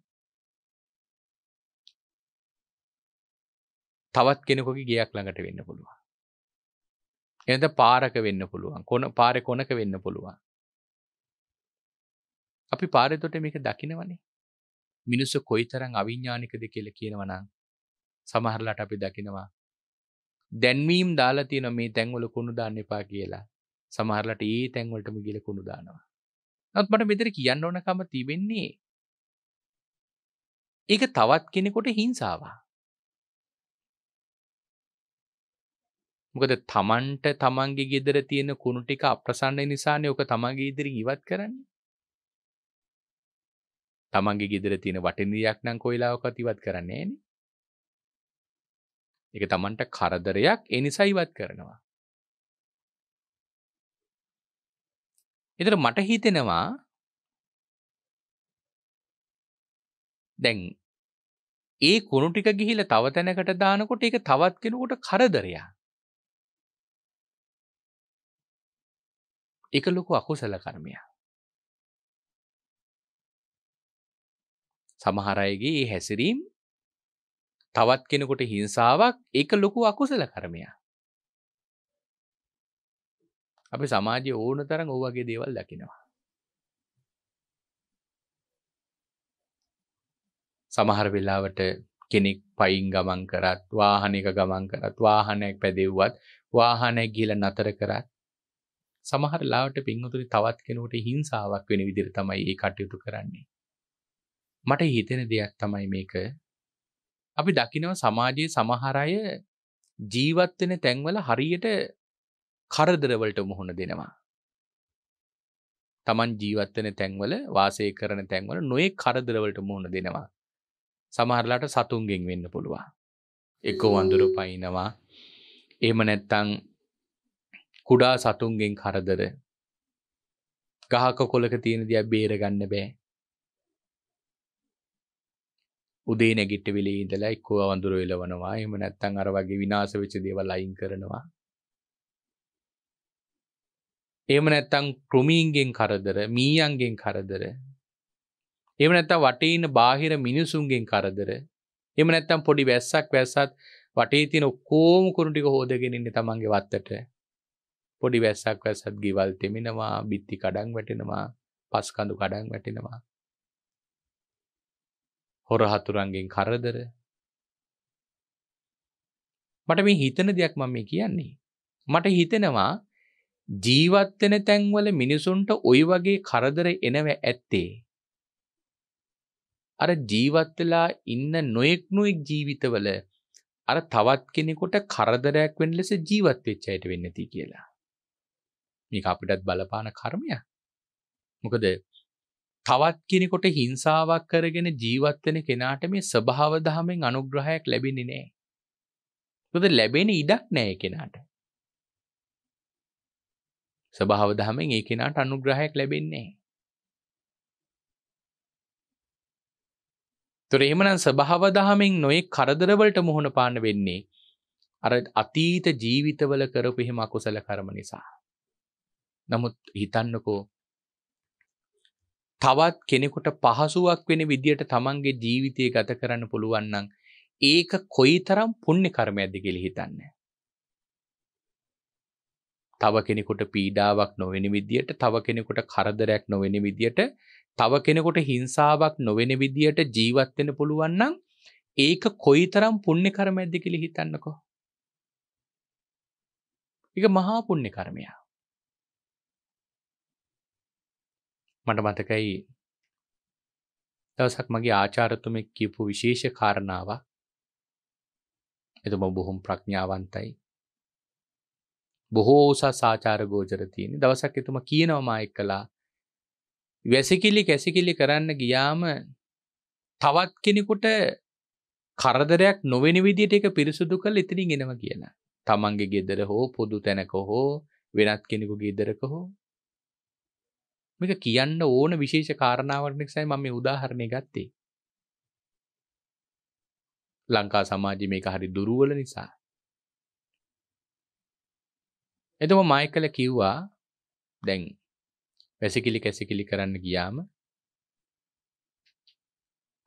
තවත් කෙනෙකුගේ ගෙයක් ළඟට වෙන්න පුළුවන්. එනද පාරක වෙන්න පුළුවන්. කොන පාරේ කොනක වෙන්න පුළුවන්. අපි පාරදොට මේක දකිනවනේ මිනිස්සු කොයි තරං අවිඤ්ඥානිකද කියල කියනවනම් සමහරලට අපි දකිනවා දැන්වීම් දාලා තියෙන මේ තැන්වල කුණු දාන්න එපා කියලා සමහරලට ඒ තැන්වලටම ගිල කුණු දානවා නත් මට මෙතර කියන්න ඕනකම තිබෙන්නේ ඒක තවත් කෙනෙකොට හිංසාවා මොකද තමන්ට තමන්ගේ ගෙදර තියෙන කුණු ටික අප්‍රසන්න නිසානය ඕක තමන්ගේ ඉදිරි ඉවත් කරන්නේ තමන්ගේ ගෙදර තියෙන වටිනියක් නම් කොයිලාවකත් ඉවත් කරන්නේ නෑනේ. ඒක තමන්ට කරදරයක් ඒ නිසා ඉවත් කරනවා. ඒතර මට හිතෙනවා දැන් ඒ කුණු ටික ගිහිල්ලා තව තැනකට දානකොට ඒක තවත් කෙනෙකුට කරදරයක්. ඒක ලොකු අකුසල කර්මයක්. සමහර අයගේ හැසිරීම් තවත් කෙනෙකුට හිංසාවක් ඒක ලොකු අකුසල කර්මයක්. අපි සමාජයේ ඕන තරම් ඔය වගේ දේවල් දකිනවා. සමහර වෙලාවට කෙනෙක් පයින් ගමන් කරත් වාහනයක ගමන් කරත් වාහනයක් පැදෙව්වත් වාහනයක් ගිහලා නතර කරත් සමහර ලාවට පින්වතුනි තවත් කෙනෙකුට හිංසාවක් වෙන විදිහට තමයි මේ කටයුතු කරන්නේ. මට හිතෙන දෙයක් තමයි මේක අපි දකිනව සමාජයේ සමහර අය ජීවත් වෙන තැන්වල හරියට කරදරවලට මුහුණ දෙනවා. Taman ජීවත් වෙන තැන්වල වාසය කරන තැන්වල නොයේ කරදරවලට මුහුණ දෙනවා. සමහරලාට සතුන්ගෙන් වෙන්න පුළුවන්. එක්ක වඳුරු පයින්නවා. එහෙම නැත්නම් කුඩා සතුන්ගෙන් කරදර. ගහක කොලක තියෙන දියා බේර ගන්න බෑ. උදේ නැගිටවිලේ ඉඳලා එක්කෝ වඳුර එලවනවා. එහෙම නැත්නම් අර වගේ විනාශ වෙච්ච දේවල් අයින් කරනවා. එහෙම නැත්නම් කෘමීන්ගෙන් කරදර, මීයන්ගෙන් කරදර. එහෙම නැත්නම් වටේ ඉන්න බාහිර මිනිසුන්ගෙන් කරදර. එහෙම නැත්නම් පොඩි වැස්සක් වැස්සත් වටේ තියෙන ඔක්කොම කුණු ටික හොදගෙන ඉන්නේ තමන්ගේ වත්තට. පොඩි වැස්සක් වැස්සත් ගෙවල් තෙමෙනවා, බිත්ති කඩන් වැටෙනවා, පස් කඳු කඩන් වැටෙනවා. හොර හතුරන්ගෙන් කරදර මට මේ හිතන දෙයක් මම මේ කියන්නේ මට හිතෙනවා ජීවත් වෙන තැන්වල මිනිසුන්ට ওই වගේ කරදර එනව ඇත්තේ අර ජීවත් වෙලා ඉන්න නොයෙක් නොයෙක් ජීවිතවල අර තවත් කෙනෙකුට කරදරයක් වෙන ලෙස ජීවත් වෙච්ච අයට වෙන්නේ නැති කියලා. මේක අපිටත් බලපාන කර්මයක්. මොකද තවත් කෙනෙකොට හිංසාවක් කරගෙන ජීවත්වෙන කෙනාට මේ ස්වභාව දහමෙන් අනුග්‍රහයක් ලැබෙන්නේ නෑ. ද ලැබෙන ඉඩක් නෑ කෙනාට. ස්වභාව දහමෙන් ඒ කෙනාට අනුග්‍රහයක් ලැබෙන්නේ. තොර එමනම් ස්වභාව දහමෙන් නොයෙක් කරදරවලට මුහුණ පාන්න වෙන්නේ අර අතීත ජීවිතවල කරපු එහෙම අකුසල කර්ම නිසා. නමුත් හිතන්නකෝ තවත් කෙනෙකුට පහසුවක් වෙන විදියට තමන්ගේ ජීවිතය ගත කරන්න පුළුවන්නම් ඒක කොයි තරම් පුුණ්‍ය කර්මයද කෙළි හිතන්න. තව කෙනෙකුට පීඩාවක් නොවෙන විදියට තව කෙනෙකුට කරදරයක් නොවෙන විදියට තව කෙනෙකොට හිංසාවක් නොවෙන විදියට ජීවත්වෙන පුළුවන්නම් ඒක කොයි තරම් පුුණ්‍ය කර්මයද්දි කෙළි හිතන්නකෝ. එක මහා පුුණ්‍ය කර්මයා මට මතකයි දවසක් මගේ ආචාරතුමෙක් කියපු විශේෂ කාරණාවක් එතුම බොහොම ප්‍රඥාවන්තයි බොහෝ උසා සාචාර ගෝචර තියෙන දවසක් එතුම කියනවමයි කළා වැසිකිලි කැසිකිලි කරන්න ගියාම තවත් කෙනෙකුට කරදරයක් නොවෙන විදිට එක පිරිසුදු කළ ඉතිරින් එෙනව කියලා තමන්ගේ ගෙදර හෝ පොදු තැනක හෝ වෙනත් කෙනෙකු ගෙදරක හෝ මේක කියන්න ඕන විශේෂ කාරණාවටනික්සයි මම උදාහරණය ගත්තේ. ලංකා සමාජය මේක හරි දුරුවල නිසා. එතම මයිකල කිව්වා දැන් වැසිකිලි කැසිකිලි කරන්න ගියාම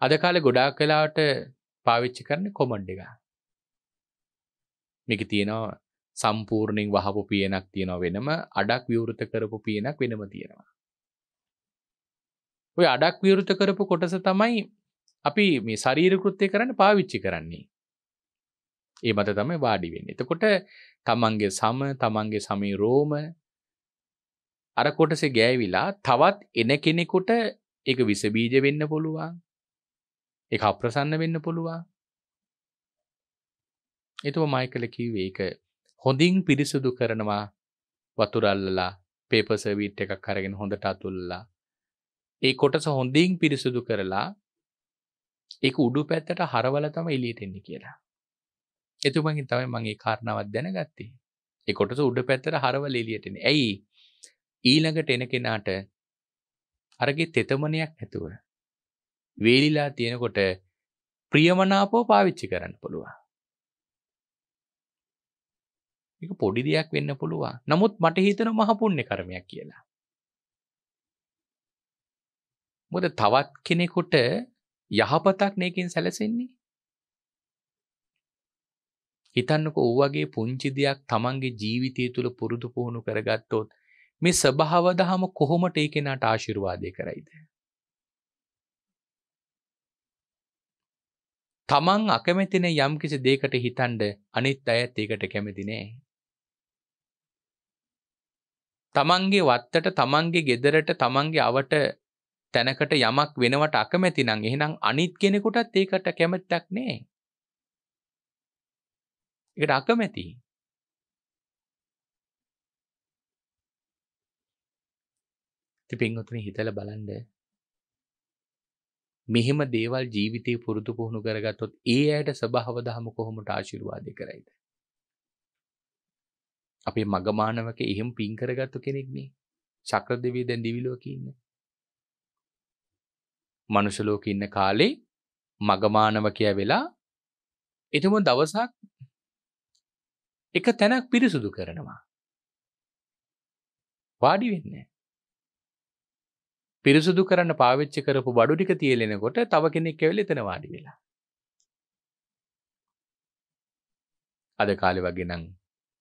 අද කාලේ ගොඩාක් වෙලාවට පාවිච්චි කරන කොමඩ් එක. මේක තියෙනවා සම්පූර්ණයෙන් වහපු පියනක් තියෙනවා වෙනම අඩක් විවෘත කරපු පියනක් වෙනම තියෙනවා. ඔය අඩක් විවෘත කරපු කොටස තමයි අපි මේ ශරීරකෘත්ය කරන්න පාවිච්චි කරන්නේ. ඒ මත තමයි වාඩි වෙන්න. එතකොට තමන්ගේ සම තමන්ගේ සමී රෝම අර කොටසේ ගෑවිලා තවත් එන කෙනෙකුට ඒක විසබීජ වෙන්න පුළුවන්. ඒක අප්‍රසන්න වෙන්න පුළුවන්. එතුව මයිකල කිව්වේ ඒක හොඳින් පිරිසුදු කරනවා වතුරල්ලලා පේපර්සවීට් එකක් කරගෙන හොඳට අතුල්ලා ඒ කොටස හොඳින් පිරිසුදු කරලා ඒක උඩු පැත්තට හරවල තම එලියට එන්නේ කියලා. එතුමන්ගෙන් තමයි මම ඒ කාරණාවක් දැනගත්තේ. ඒ කොටස උඩ පැත්තට හරවල එලියට එන්නේ. ඇයි? ඊළඟට එන කෙනාට අරගේ තෙතමනයක් නැතුව වේලිලා තියෙනකොට ප්‍රියමනාපව පාවිච්චි කරන්න පුළුවන්. ඒක පොඩි දෙයක් වෙන්න පුළුවන්. නමුත් මට හිතෙන මහ පුණ්‍ය කර්මයක් කියලා. මොද තවත් කෙනෙකුට යහපතක් නයකින් සැලසෙන්නේ. හිතන්නක ඕවගේ පුංචි දෙයක් තමන්ගේ ජීවිතය තුළ පුරුදු පුහුණු කරගත්තොත් මේ ස්භාව දහම කොහොමට ඒ කෙනට ආශිරවාදය කරයිද. තමන් අකමැතින යම් කිසි දේකට හිතන්ඩ අනිත් අයත් ඒකට කැමතිනේ. තමන්ගේ වත්තට තමන්ගේ ගෙදරට තමන්ගේ අවට තැනකට යමක් වෙනවට අකමැති නම් එහෙනම් අනිත් කෙනෙකුටත් ඒකට කැමැත්තක් නෑ. ඒකට අකමැති. තිපින්වතුනි හිතලා බලන්න. මෙහෙම දේවල් ජීවිතේ පුරුදු පුහුණු කරගත්තොත් ඒ ඇයට ස්වභාව දහම කොහොමට ආශිර්වාද කරයිද? අපේ මගමානවක එහෙම පින් කරගත්තු කෙනෙක්නේ. චක්‍රදෙවිය දැන් දිවිලෝකේ ඉන්නේ. මනුෂ්‍යලෝක ඉන්න කාලේ මගමානව කිය වෙලා එතුම දවසක් එක තැනක් පිරිසුදු කරනවා. වාඩි වෙන්න. පිරිසුදු කරන්න පාවිච්චි කරපු බඩු ටික තියලෙනකොට තව කෙනෙක් ඇවිල එතන වාඩි වෙලා. අද කාලෙ වගේ නම්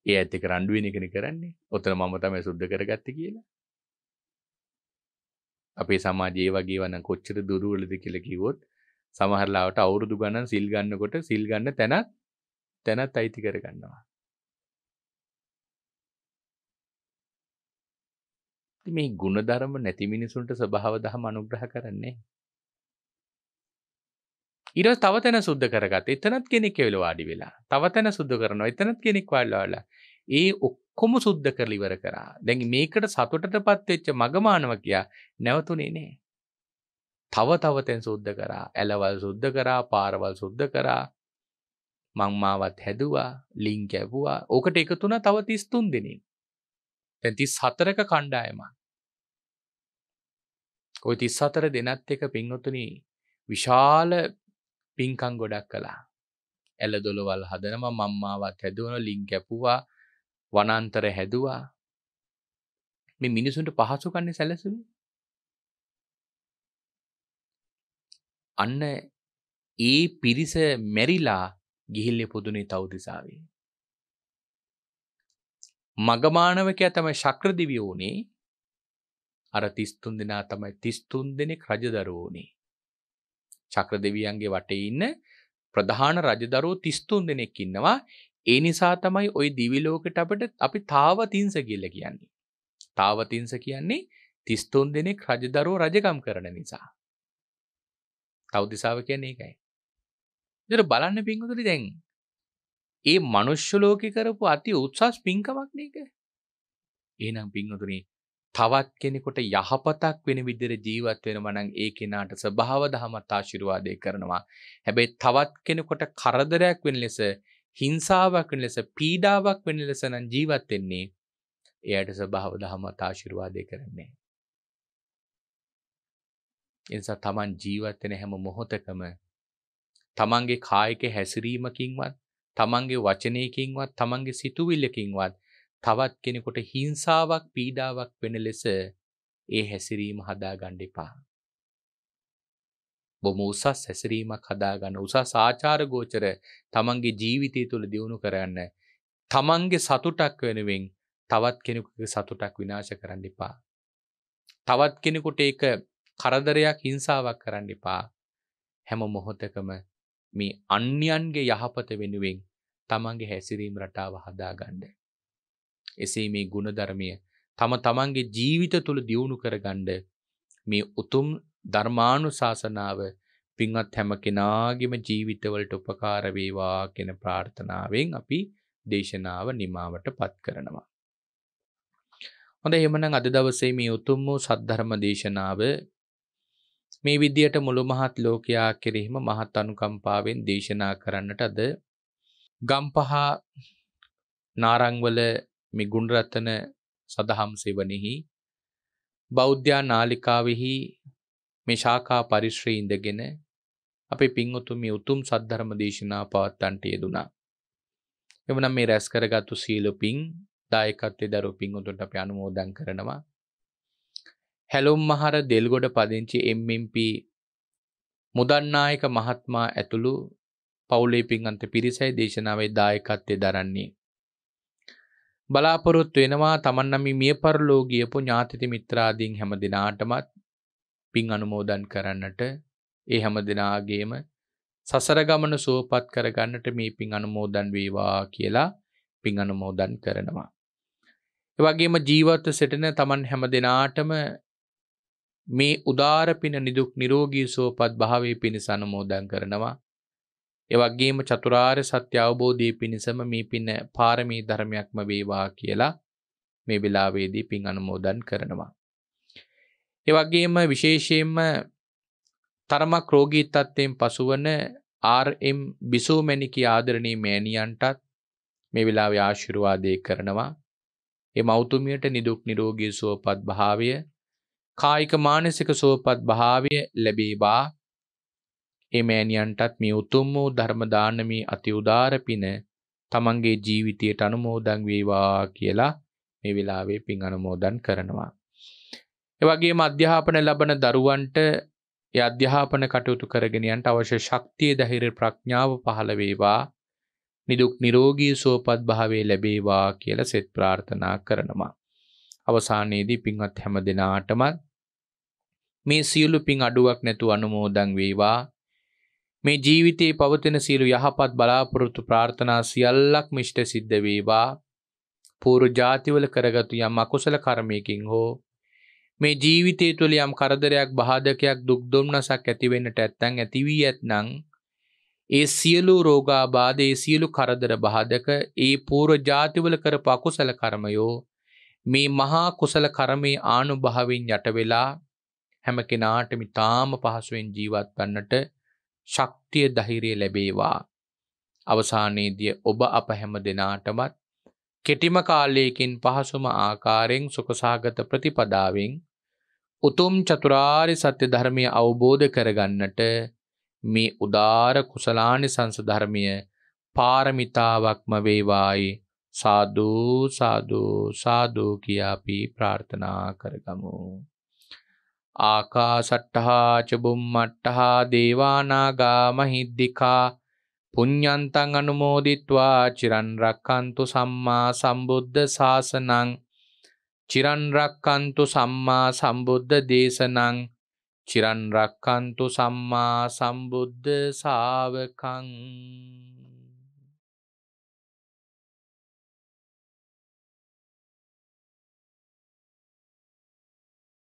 ඒ ඇත්තක රණ්ඩුවෙන එකන කරන්නේ ඔතන මම තමයි සුද්ධ කරගත්ත කියලා. අපේ සමාජයේ වගේ වන කොච්චර දුරුවලද කියලකිවොත් සමහරලාට අවුරුදු ගණන් සිල් ගන්නකොට සිල් ගන්න තැනත් තැනත් අයිති කරගන්නවා. මේ ගුණධර්ම නැති මිනිසුන්ට ස්වභාව දහම අනුග්‍රහ කරන්නේ. ඊට තව තැන සුද්ධ කරගත්ත එතනත් කෙනෙක් එවල වාඩි වෙලා. තව තැන සුද්ධ කරනවා එතනත් කෙනෙක් වාඩිලා. ඒ ඔක්කොම සුද්ධ කරලා ඉවර කරා. දැන් මේකට සතුටටපත් වෙච්ච මගමානව කියා නැවතුනේ නේ. තව තව තෙන් සුද්ධ කරා. ඇලවල් සුද්ධ කරා, පාරවල් සුද්ධ කරා. මං මාවත් හැදුවා, ලින්ක් ඇපුවා. ඕකට එකතු වුණා තව 33 දිනේ. දැන් 34ක කණ්ඩායමක්. ඔය 34 දෙනත් එක පින්වතුනි විශාල පින්කම් ගොඩක් කළා. ඇලදොළවල් හදනවා මම්මාවත් හැදුවන ලින්ක් ඇපුවා වනන්තර හැදුවා මේ මිනිසුන්ට පහසු කන්නේ සැලසුම් අන්න ඒ පිරිස මැරිලා ගිහිල්ලේ පුදුනේ තවුදිසාවේ මගමානවකයා තමයි ශක්‍රදිවිය වුනේ අර 33 දෙනා තමයි 33 දෙනෙක් රජදරුවෝ උනේ ශක්‍රදෙවියන්ගේ වටේ ඉන්න ප්‍රධාන රජදරුවෝ 33 දෙනෙක් ඉන්නවා ඒ නිසා තමයි ওই දිවිලෝකට අපට අපි තාවතිංස කියල කියන්නේ. තාවතිංස කියන්නේ තිස්තුන් දෙනෙක් රජදරුව රජකම් කරන නිසා. තවදිසාාව කියන්නේ ඒකයි. දර බලන්න පින්ගුතුරි දැන්. ඒ මනුෂ්‍යලෝකෙ කරපු අති උත්සාස් පින්කමක් නේක. ඒනම් පින්ගතුරී තවත් කෙනෙකොට යහපතක් වෙන විදිර ජීවත් වෙන මනං ඒ කෙනාට ස්භාව දහමත් ආශිරවාදය කරනවා. හැබැයි තවත් කෙනෙකොට කරදරයක් වෙන ලෙස හිංසාවක් වෙන ලෙස පීඩාවක් වෙන ලෙසනම් ජීවත්වෙන්නේ එයට ස්වභාව දහමත් ආශිර්වාදය කරන්නේ. එනිසා තමන් ජීවත්වෙන හැම මොහොතකම තමන්ගේ කායික හැසිරීමකින්වත් තමන්ගේ වචනයකින්වත් තමන්ගේ සිතුවිල්ලකින්වත් තවත් කෙනෙකොට හිංසාවක් පීඩාවක් වෙන ලෙස ඒ හැසිරීම හදා ගණ්ඩිපා. බොම උසස් හැසිරීමක් හදාගන්න උසා සාචාර ගෝචර තමන්ගේ ජීවිතය තුළ දියුණු කරන්න තමන්ගේ සතුටක් වෙනුවෙන් තවත් කෙනෙකුගේ සතුටක් විනාශ කරන්න එපා තවත් කෙනෙකුට ඒක කරදරයක් හිංසාවක් කරන්න එපා හැම මොහොතකම මේ අන්‍යයන්ගේ යහපත වෙනුවෙන් තමන්ගේ හැසිරීම් රටාව හදාගන්න එසේ මේ ගුණධර්මය තම තමන්ගේ ජීවිත තුළ දියුණු කරගන්න මේ උතුම් ධර්මානුශාසනාව පින්වත් හැම කෙනාගේම ජීවිතවලට උපකාර වේවා කියන ප්‍රාර්ථනාවෙන් අපි දේශනාව නිමාවටපත් කරනවා. හොඳ එහෙමනම් අද දවසේ මේ උතුම් වූ සද්ධර්ම දේශනාව මේ විදියට මුළු මහත් ලෝකයා කෙරෙහිම මහත් අනුකම්පාවෙන් දේශනා කරන්නට අද ගම්පහ නාරංවල මේ ගුණරතන සදහම් සෙවණෙහි බෞද්ධා නාලිකාවෙහි මේ ශාකා පරිශ්‍රයේ ඉඳගෙන අපේ පින්වතුන් මේ උතුම් සද්ධර්ම දේශනා පවත්වන්නට යෙදුනා. එවනම් මේ රැස් කරගත්තු සීල පින් දායකත්වයේ දරු පින්වතුන්ට අපි අනුමෝදන් කරනවා. හැලොම් මහර දෙල්ගොඩ පදිංචි MMP මුදන්නායක මහත්මයා ඇතුළු පවුලේ පින්වන්ත පිරිසයි දේශනාවේ දායකත්වයේ දරන්නේ. බලාපොරොත්තු වෙනවා තමන් නම් මිය පරලෝ ගියපු ඥාතිති මිත්‍රාදීන් හැම දිනාටමත් පින් අනුමෝදන් කරන්නට ඒ හැම දෙනාගේම සසර ගමන සුවපත් කරගන්නට මේ පින් අනුමෝදන් වේවා කියලා පින් අනුමෝදන් කරනවා. ඒ වගේම ජීවත්ව සිටින Taman හැම දිනාටම මේ උදාර පින නිදුක් නිරෝගී සුවපත් භාවයේ පිණිස අනුමෝදන් කරනවා. ඒ වගේම චතුරාර්ය සත්‍ය අවබෝධයේ පිණිසම මේ පින පාරමී ධර්මයක්ම වේවා කියලා මේ වෙලාවේදී පින් අනුමෝදන් කරනවා. ඒ වගේම විශේෂයෙන්ම තරමක් රෝගී තත්ත්වයෙන් පසුවන RM බිසෝමැණිකී ආදරණීය මෑණියන්ටත් මේ වෙලාවේ ආශිර්වාදේ කරනවා. ඒ මෞතුමියට නිදුක් නිරෝගී සුවපත් භාවය, කායික මානසික සුවපත් භාවය ලැබේවා. ඒ මෑණියන්ටත් මේ උතුම් වූ ධර්ම දානමේ අති උදාර පින තමන්ගේ ජීවිතයට අනුමෝදන් වේවා කියලා මේ වෙලාවේ පින් අනුමෝදන් කරනවා. එවගේ අධ්‍යාපන ලබන දරුවන්ට අධ්‍යාපන කටයුතු කරගෙනයන්ට අවශ්‍ය ශක්තිය දහිර ප්‍රඥාව පහළවේවා නිදුක් නිරෝගී සුවපත් භාවේ ලැබේවා කියල සෙත් ප්‍රාර්ථනා කරනවා. අවසානයේදී පින්වත් හැම දෙනාටමත් මේ සියලු පින් අඩුවක් නැතු අනුමෝදන් වේවා මේ ජීවිතේ පවතින සියලු යහපත් බලාපොරොත්තු ප්‍රාර්ථනා සියල්ලක් මිෂ්ට සිද්ධ වේවා පූර්ව ජාතිවල කරගතු යම් අකුසල කර්මයකින් හෝ මේ ජීවිතය තුළ යම් කරදරයක් බාධකයක් දුක්දොම්නසක් ඇතිවෙන්නට ඇත්තැන් ඇතිවී ඇත්නං ඒ සියලු රෝගාබාධ ඒ සියලු කරදර බාධක ඒ පූර ජාතිවල කර පකුසල කර්මයෝ මේ මහා කුසල කරමේ ආනු භාවෙන් යටවෙලා හැම කෙනාට මිතාම පහසුවෙන් ජීවත් වන්නට ශක්තිය දහිරය ලැබේවා අවසානයේදිය ඔබ අප හැම දෙනාටමත් කෙටිම කාලයකින් පහසුම ආකාරයෙන් සුකසාගත ප්‍රතිපදාවෙන් උතුම් චතුරාරි සත්‍ය ධර්මය අවබෝධ කරගන්නට මේ උදාර කුසලානි සංසධර්මය පාරමිතාවක්ම වේවායි සාධූ සාධූ සාධූ කියාපි ප්‍රාර්ථනා කරගමු. ආකාසට්ටහා චබුම්මට්ටහා දේවානාගා මහිද්දිකා පුඤ්ඤන්තං අනුමෝදිත්වා චිරන් රක්칸තු සම්මා සම්බුද්ධ ශාසනං චිරන්රක්කන්තු සම්මා සම්බුද්ධ දේශනං චිරන්රක්කන්තු සම්මා සම්බුද්ධ සාාවකං